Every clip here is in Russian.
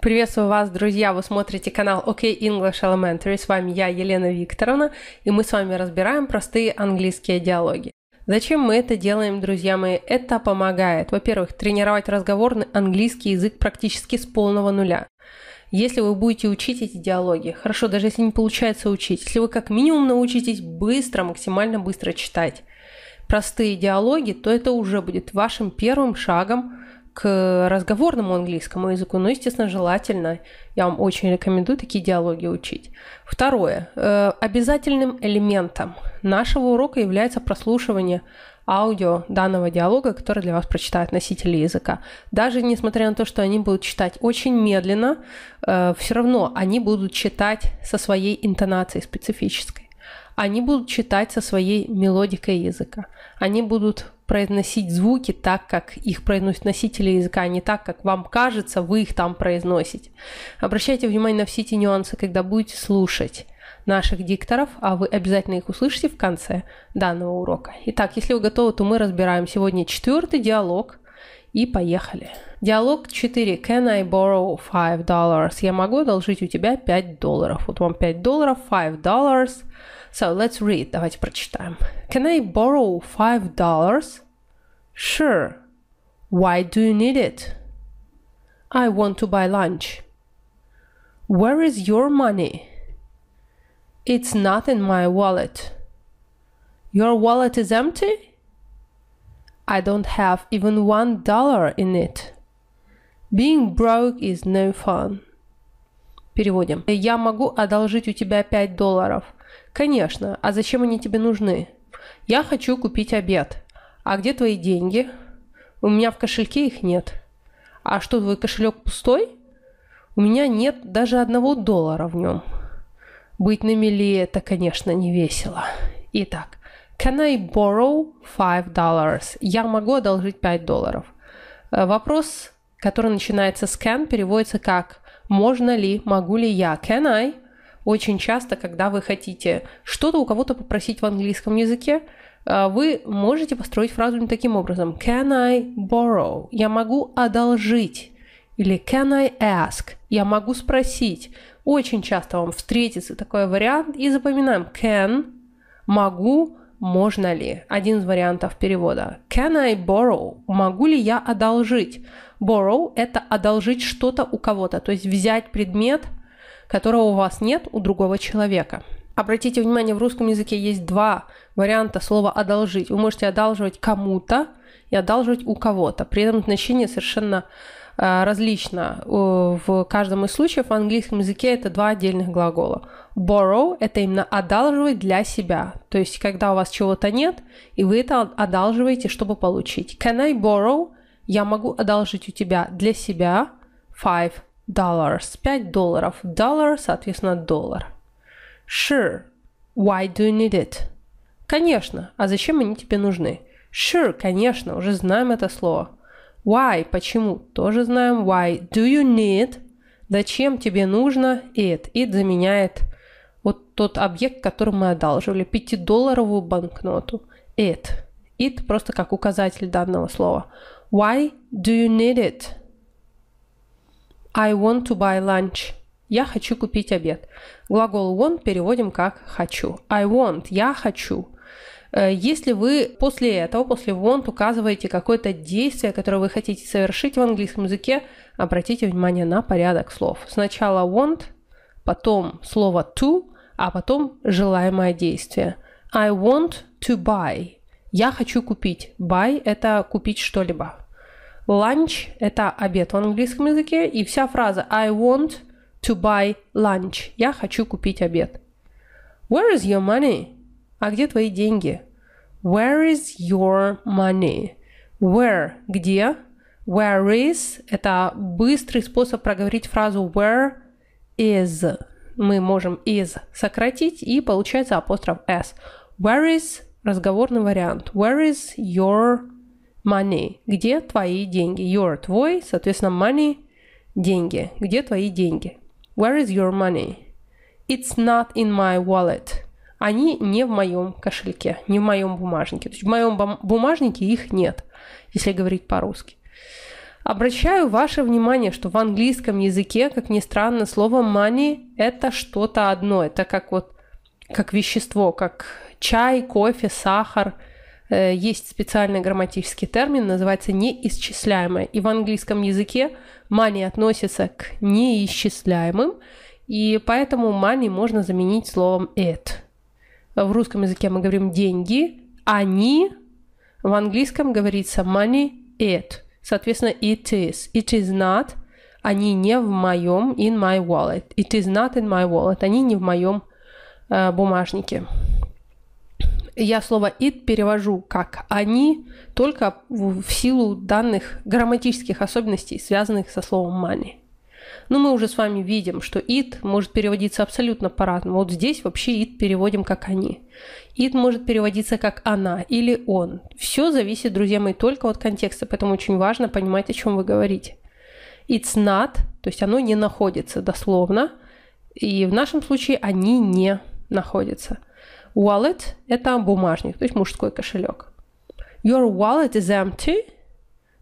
Приветствую вас, друзья! Вы смотрите канал OK English Elementary. С вами я, Елена Викторовна, и мы с вами разбираем простые английские диалоги. Зачем мы это делаем, друзья мои? Это помогает, во-первых, тренировать разговорный английский язык практически с полного нуля. Если вы будете учить эти диалоги, хорошо, даже если не получается учить, если вы как минимум научитесь быстро, максимально быстро читать простые диалоги, то это уже будет вашим первым шагом к разговорному английскому языку, но, естественно, желательно, я вам очень рекомендую такие диалоги учить. Второе. Э, обязательным элементом нашего урока является прослушивание аудио данного диалога, который для вас прочитает носители языка. Даже несмотря на то, что они будут читать очень медленно, э, все равно они будут читать со своей интонацией специфической. Они будут читать со своей мелодикой языка. Они будут произносить звуки так, как их произносят носители языка, а не так, как вам кажется, вы их там произносите. Обращайте внимание на все эти нюансы, когда будете слушать наших дикторов, а вы обязательно их услышите в конце данного урока. Итак, если вы готовы, то мы разбираем сегодня четвертый диалог и поехали. Диалог 4. Can I borrow 5 dollars? Я могу одолжить у тебя 5 долларов. Вот вам 5 долларов, 5 dollars. So let's read. Давайте прочитаем. Can I borrow five dollars? Sure. Why do you need it? I want to buy lunch. Where is your money? It's not in my wallet. Your wallet is empty? I don't have even one dollar in it. Being broke is no fun. Переводим. Я могу одолжить у тебя 5 долларов. «Конечно. А зачем они тебе нужны?» «Я хочу купить обед. А где твои деньги?» «У меня в кошельке их нет». «А что, твой кошелек пустой?» «У меня нет даже одного доллара в нем». Быть на мели – это, конечно, не весело. Итак, can I borrow five dollars? Я могу одолжить 5 долларов. Э, вопрос, который начинается с can, переводится как «можно ли», «могу ли я», can I – очень часто, когда вы хотите что-то у кого-то попросить в английском языке, э, вы можете построить фразу не таким образом. Can I borrow? Я могу одолжить. Или can I ask? Я могу спросить. Очень часто вам встретится такой вариант и запоминаем can, могу, можно ли. Один из вариантов перевода. Can I borrow? Могу ли я одолжить? Borrow – это одолжить что-то у кого-то, то есть взять предмет – которого у вас нет у другого человека. Обратите внимание, в русском языке есть два варианта слова «одолжить». Вы можете одалживать кому-то и одалживать у кого-то. При этом значение совершенно э, различно. Э, в каждом из случаев в английском языке это два отдельных глагола. Borrow – это именно одалживать для себя. То есть, когда у вас чего-то нет, и вы это одалживаете, чтобы получить. Can I borrow? Я могу одолжить у тебя для себя five dollars, 5 долларов, dollar, соответственно, доллар. Sure, why do you need it? Конечно, а зачем они тебе нужны? Sure, конечно, уже знаем это слово. Why, почему, тоже знаем why. Do you need? Зачем тебе нужно it? It заменяет вот тот объект, который мы одалживали, 5-долларовую банкноту. It. It просто как указатель данного слова. Why do you need it? I want to buy lunch. Я хочу купить обед. Глагол want переводим как хочу. I want. Я хочу. Э, если вы после этого, после want указываете какое-то действие, которое вы хотите совершить в английском языке, обратите внимание на порядок слов. Сначала want, потом слово to, а потом желаемое действие. I want to buy. Я хочу купить. Buy – это купить что-либо. Lunch – это обед в английском языке, и вся фраза I want to buy lunch – я хочу купить обед. Where is your money? А где твои деньги? Where is your money? Where – где? Where is – это быстрый способ проговорить фразу where is. Мы можем is сократить, и получается апостроф s. Where is – разговорный вариант. Where is your money? money, где твои деньги. Your – твой, соответственно, money – деньги. Где твои деньги? Where is your money? It's not in my wallet. Они не в моем кошельке, не в моем бумажнике. То есть в моем бумажнике их нет, если говорить по-русски. Обращаю ваше внимание, что в английском языке, как ни странно, слово money – это что-то одно. Это как вот как вещество, как чай, кофе, сахар – Э, есть специальный грамматический термин, называется неисчисляемое. И в английском языке money относится к неисчисляемым, и поэтому money можно заменить словом it. В русском языке мы говорим деньги, они, а в английском говорится money it. Соответственно, it is. It is not. Они не в моем in my wallet. It is not in my wallet. Они не в моем э, бумажнике я слово «ид» перевожу как «они» только в силу данных грамматических особенностей, связанных со словом «money». Но мы уже с вами видим, что «it» может переводиться абсолютно по-разному. Вот здесь вообще «it» переводим как «они». «It» может переводиться как «она» или «он». Все зависит, друзья мои, только от контекста, поэтому очень важно понимать, о чем вы говорите. «It's not», то есть оно не находится дословно, и в нашем случае они не находятся – Wallet – это бумажник, то есть мужской кошелек. Your wallet is empty.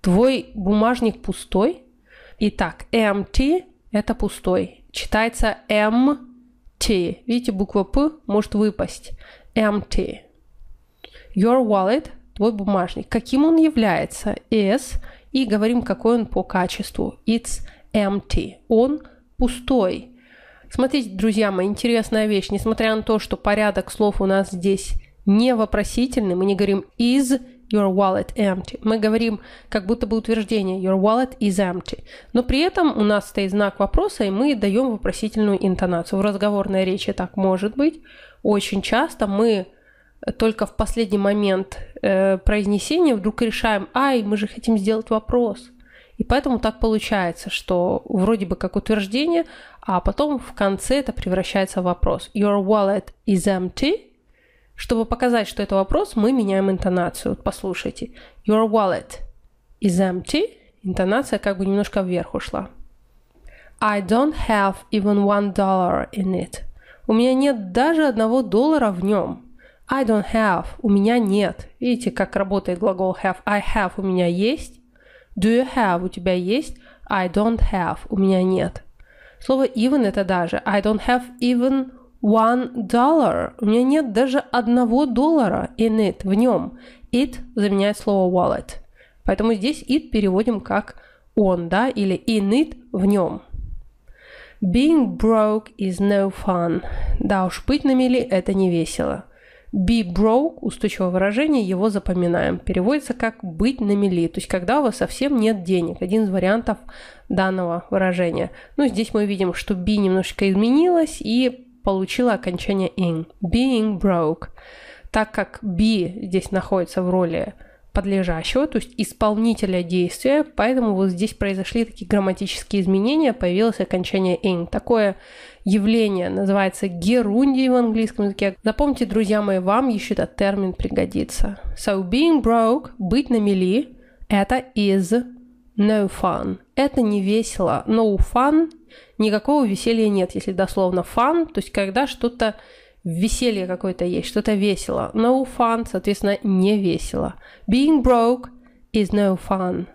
Твой бумажник пустой. Итак, empty – это пустой. Читается m-t. Видите, буква П может выпасть. Empty. Your wallet – твой бумажник. Каким он является? Is. И говорим, какой он по качеству. It's empty. Он пустой. Смотрите, друзья мои, интересная вещь. Несмотря на то, что порядок слов у нас здесь не вопросительный, мы не говорим «is», your wallet empty. Мы говорим как будто бы утверждение your wallet is empty. Но при этом у нас стоит знак вопроса, и мы даем вопросительную интонацию. В разговорной речи так может быть. Очень часто мы только в последний момент э, произнесения вдруг решаем, ай, мы же хотим сделать вопрос. И поэтому так получается, что вроде бы как утверждение, а потом в конце это превращается в вопрос. Your wallet is empty. Чтобы показать, что это вопрос, мы меняем интонацию. Вот послушайте. Your wallet is empty. Интонация как бы немножко вверх ушла. I don't have even one dollar in it. У меня нет даже одного доллара в нем. I don't have. У меня нет. Видите, как работает глагол have. I have. У меня есть. Do you have? У тебя есть? I don't have. У меня нет. Слово even это даже. I don't have even one dollar. У меня нет даже одного доллара in it, в нем. It заменяет слово wallet. Поэтому здесь it переводим как он, да, или in it в нем. Being broke is no fun. Да уж, быть на мели – это не весело. Be broke, устойчивое выражение, его запоминаем. Переводится как «быть на мели», то есть когда у вас совсем нет денег. Один из вариантов данного выражения. Ну, здесь мы видим, что be немножечко изменилось и получила окончание ing. Being broke. Так как be здесь находится в роли подлежащего, то есть исполнителя действия, поэтому вот здесь произошли такие грамматические изменения, появилось окончание ing. Такое явление называется герундий в английском языке. Запомните, друзья мои, вам еще этот термин пригодится. So being broke, быть на мели, это is no fun. Это не весело. No fun, никакого веселья нет. Если дословно fun, то есть когда что-то веселье какое-то есть, что-то весело. No fun, соответственно, не весело. Being broke is no fun.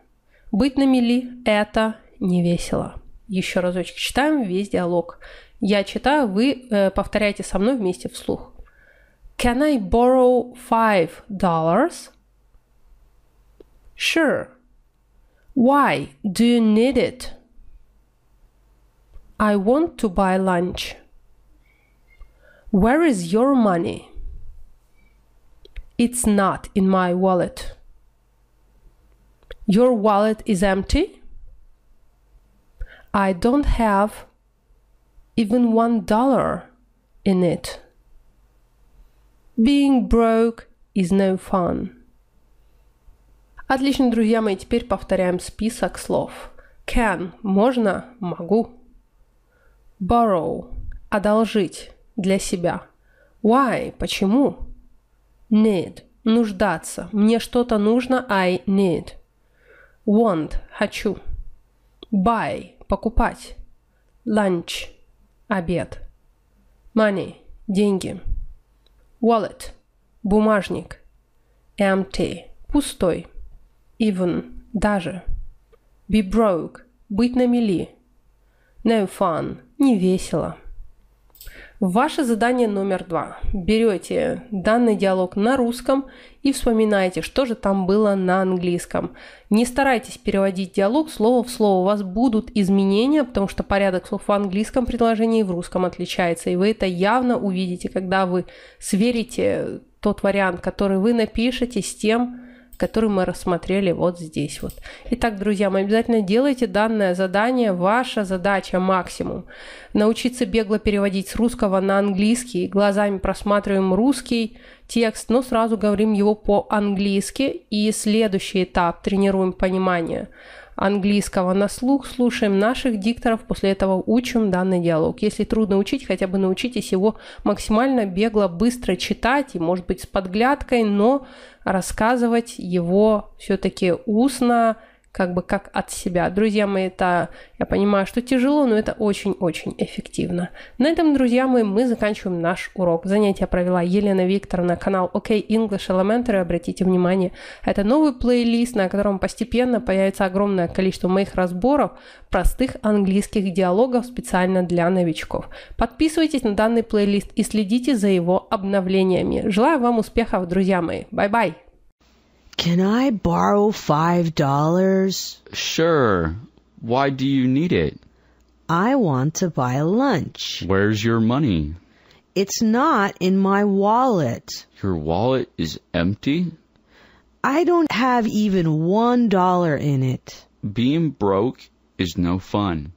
Быть на мели – это не весело. Еще разочек читаем весь диалог. Я читаю, вы э, повторяете со мной вместе вслух. Can I borrow five dollars? Sure. Why do you need it? I want to buy lunch. Where is your money? It's not in my wallet. Your wallet is empty? I don't have even one dollar in it. Being broke is no fun. Отлично, друзья мои, теперь повторяем список слов. Can – можно, могу. Borrow – одолжить. для себя. Why? Почему? Need. Нуждаться. Мне что-то нужно. I need. Want. Хочу. Buy. Покупать. Lunch. Обед. Money. Деньги. Wallet. Бумажник. Empty. Пустой. Even. Даже. Be broke. Быть на мели. No fun. Не весело. Ваше задание номер два. Берете данный диалог на русском и вспоминаете, что же там было на английском. Не старайтесь переводить диалог слово в слово. У вас будут изменения, потому что порядок слов в английском предложении и в русском отличается. И вы это явно увидите, когда вы сверите тот вариант, который вы напишете с тем, который мы рассмотрели вот здесь вот. Итак, друзья, мы обязательно делайте данное задание. Ваша задача максимум. Научиться бегло переводить с русского на английский. Глазами просматриваем русский, текст, но сразу говорим его по-английски. И следующий этап – тренируем понимание английского на слух, слушаем наших дикторов, после этого учим данный диалог. Если трудно учить, хотя бы научитесь его максимально бегло, быстро читать и, может быть, с подглядкой, но рассказывать его все-таки устно, как бы как от себя. Друзья мои, это я понимаю, что тяжело, но это очень-очень эффективно. На этом, друзья мои, мы заканчиваем наш урок. Занятие провела Елена Викторовна, канал OK English Elementary. Обратите внимание, это новый плейлист, на котором постепенно появится огромное количество моих разборов простых английских диалогов специально для новичков. Подписывайтесь на данный плейлист и следите за его обновлениями. Желаю вам успехов, друзья мои. Бай-бай! Can I borrow five dollars? Sure. Why do you need it? I want to buy lunch. Where's your money? It's not in my wallet. Your wallet is empty? I don't have even one dollar in it. Being broke is no fun.